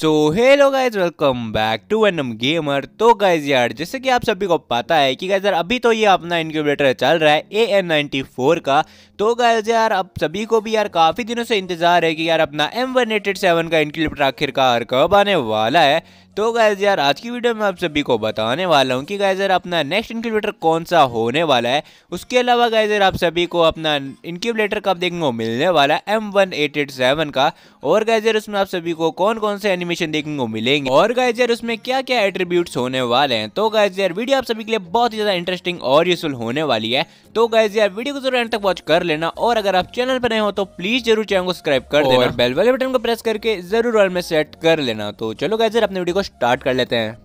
so hello guys welcome back to N M gamer तो guys यार जैसे कि आप सभी को पता है कि गाइज यार अभी तो ये अपना इनक्यूबेटर चल रहा है ए एन नाइन्टी फोर का तो गाइज यार अब सभी को भी यार काफ़ी दिनों से इंतज़ार है कि यार अपना एम वन एटेड सेवन का इनक्यूबेटर आखिरकार कब आने वाला है तो गाइज यार आज की वीडियो में आप सभी को बताने वाला हूँ कि गाइज यार अपना नेक्स्ट इनक्यूबेटर कौन सा होने वाला है उसके अलावा गाइज यार आप सभी को अपना इनक्यूबेटर कब देखने को मिलने वाला है एम वन एटेड सेवन का और गाइज यार उसमें आप सभी को कौन कौन से एनिमे एनिमेशन देखने को मिलेंगे और गाइज यार उसमें क्या क्या एट्रीब्यूट होने वाले हैं तो गाइज यार वीडियो आप सभी के लिए बहुत ही ज्यादा इंटरेस्टिंग और यूजफुल होने वाली है तो गाइज यार वीडियो को जरूर एंड तक वॉच कर लेना और अगर आप चैनल पर नए हो तो प्लीज जरूर चैनल को सब्सक्राइब कर देना बेल वाले बटन को प्रेस करके जरूर ऑल में सेट कर लेना तो चलो गाइजर अपने वीडियो को स्टार्ट कर लेते हैं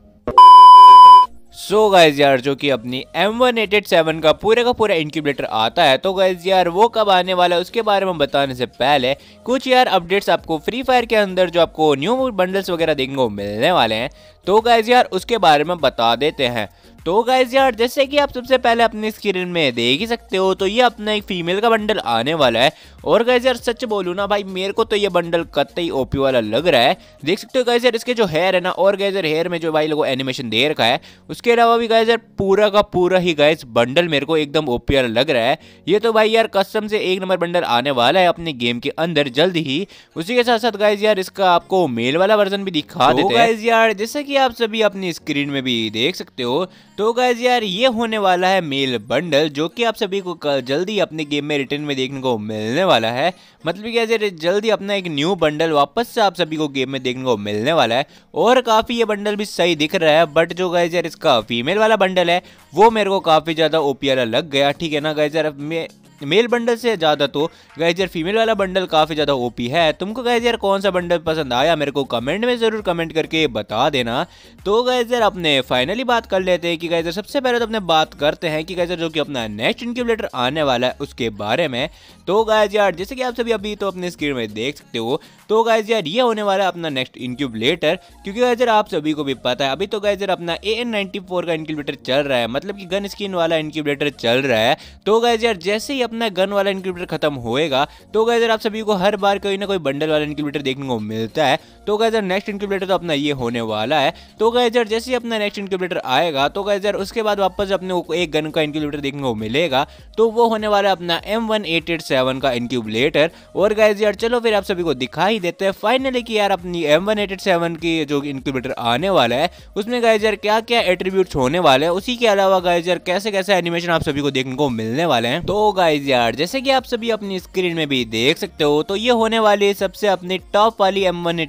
सो so गाइज यार जो कि अपनी M one eight eight seven का पूरे का पूरा इंक्यूबेटर आता है तो गाइज यार वो कब आने वाला है उसके बारे में बताने से पहले कुछ यार अपडेट्स आपको फ्री फायर के अंदर जो आपको न्यू बंडल्स वगैरह देखने को मिलने वाले हैं तो गाइज यार उसके बारे में बता देते हैं तो गाइज यार जैसे कि आप सबसे पहले अपनी स्क्रीन में देख ही सकते हो तो ये अपना एक फीमेल का बंडल आने वाला है और गाइज यार सच बोलूँ ना भाई मेरे को तो ये बंडल ही ओपी वाला लग रहा है देख सकते हो गाइज यार इसके जो हेयर है ना और गाइज यार हेयर में जो भाई लोगों एनिमेशन दे रखा है उसके अलावा भी गाइज यार पूरा का पूरा ही गाइज बंडल मेरे को एकदम ओपी वाला लग रहा है ये तो भाई यार कस्टम से एक नंबर बंडल आने वाला है अपने गेम के अंदर जल्द ही उसी के साथ साथ गाइज यार इसका आपको मेल वाला वर्जन भी दिखा तो देते हैं गाइज यार जैसे कि आप सभी अपनी स्क्रीन में भी देख सकते हो तो गैज यार ये होने वाला है मेल बंडल जो कि आप सभी को जल्दी अपने गेम में रिटर्न में देखने को मिलने वाला है मतलब कि यार जल्दी अपना एक न्यू बंडल वापस से आप सभी को गेम में देखने को मिलने वाला है और काफ़ी ये बंडल भी सही दिख रहा है बट जो गैज यार इसका फीमेल वाला बंडल है वो मेरे को काफ़ी ज़्यादा ओपी लग गया ठीक है ना गैज यार मैं मेल बंडल से ज़्यादा तो गैज यार फीमेल वाला बंडल काफ़ी ज़्यादा ओपी है तुमको गैज यार कौन सा बंडल पसंद आया मेरे को कमेंट में ज़रूर कमेंट करके बता देना तो गैज यार अपने फाइनली बात कर लेते हैं कि गैज यार सबसे पहले तो अपने बात करते हैं कि गैज यार जो कि अपना नेक्स्ट इनक्यूबलेटर आने वाला है उसके बारे में तो गैज यार जैसे कि आप सभी अभी तो अपने स्क्रीन में देख सकते हो तो गैज यार ये होने वाला है अपना नेक्स्ट इनक्यूबलेटर क्योंकि गैज यार आप सभी को भी पता है अभी तो गैज यार अपना ए एन नाइन्टी फोर का इनक्यूबलेटर चल रहा है मतलब कि गन स्किन वाला इनक्यूबलेटर चल रहा है तो गैज यार जैसे ही अपना गन वाला इंक्यूबेटर खत्म होएगा तो गैजर आप सभी को हर बार कोई ना कोई बंडल वाला इंक्यूबेटर देखने को मिलता है तो गैजर नेक्स्ट इंक्यूबेटर तो अपना ये होने वाला है तो गैजर जैसे ही अपना नेक्स्ट इंक्यूबेटर आएगा तो गैजर उसके बाद वापस अपने एक गन का इंक्यूबेटर देखने को मिलेगा तो वो होने वाला है अपना एम का इनक्यूबलेटर और गैज चलो फिर आप सभी को दिखा ही देते हैं फाइनली कि यार अपनी एम की जो इंक्यूबेटर आने वाला है उसमें गैज क्या क्या एट्रीब्यूट होने वाले हैं उसी के अलावा गाइजर कैसे कैसे एनिमेशन आप सभी को देखने को मिलने वाले हैं तो गाइज गाइज यार जैसे कि आप सभी अपनी स्क्रीन में भी देख सकते हो तो ये होने वाली सबसे अपनी टॉप वाली एम वन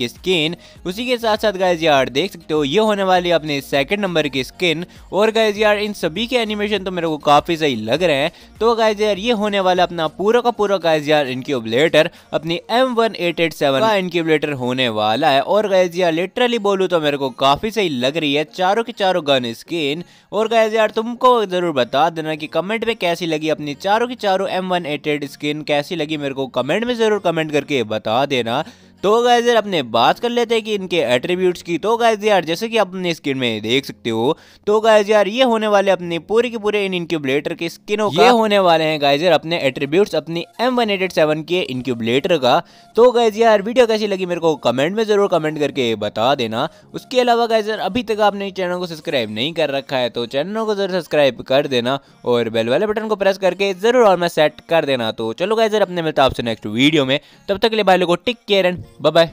की स्किन उसी के साथ साथ गाइज यार देख सकते हो ये होने वाली अपने सेकंड नंबर की स्किन और गाइज यार इन सभी के एनिमेशन तो मेरे को काफ़ी सही लग रहे हैं तो गाइज यार ये होने वाला अपना पूरा का पूरा गाइज यार इनक्यूबलेटर अपनी एम वन का इनक्यूबलेटर होने वाला है और गाइज यार लिटरली बोलू तो मेरे को काफ़ी सही लग रही है चारों के चारों गन स्किन और गाइज यार तुमको ज़रूर बता देना की कमेंट में कैसी लगी अपनी चारों की चारों एम वन एटेड स्किन कैसी लगी मेरे को कमेंट में ज़रूर कमेंट करके बता देना तो गाइज यार अपने बात कर लेते हैं कि इनके एट्रीब्यूट्स की तो गाइज यार जैसे कि आप अपने स्किन में देख सकते हो तो गाइज यार ये होने वाले अपने पूरे के पूरे इन इंक्यूबलेटर के स्किनों ये होने वाले हैं गाइज यार अपने एट्रीब्यूट्स अपनी एम वन एट सेवन के इंक्यूबलेटर का तो गाइज यार वीडियो कैसी लगी मेरे को कमेंट में जरूर कमेंट करके बता देना उसके अलावा गाइज यार अभी तक आपने चैनल को सब्सक्राइब नहीं कर रखा है तो चैनल को जरूर सब्सक्राइब कर देना और बेल वाले बटन को प्रेस करके जरूर और मैं सेट कर देना तो चलो गाइज यार अपने मिलता आपसे नेक्स्ट वीडियो में तब तक के लिए भाई लोगों टिक केयर एंड 拜拜。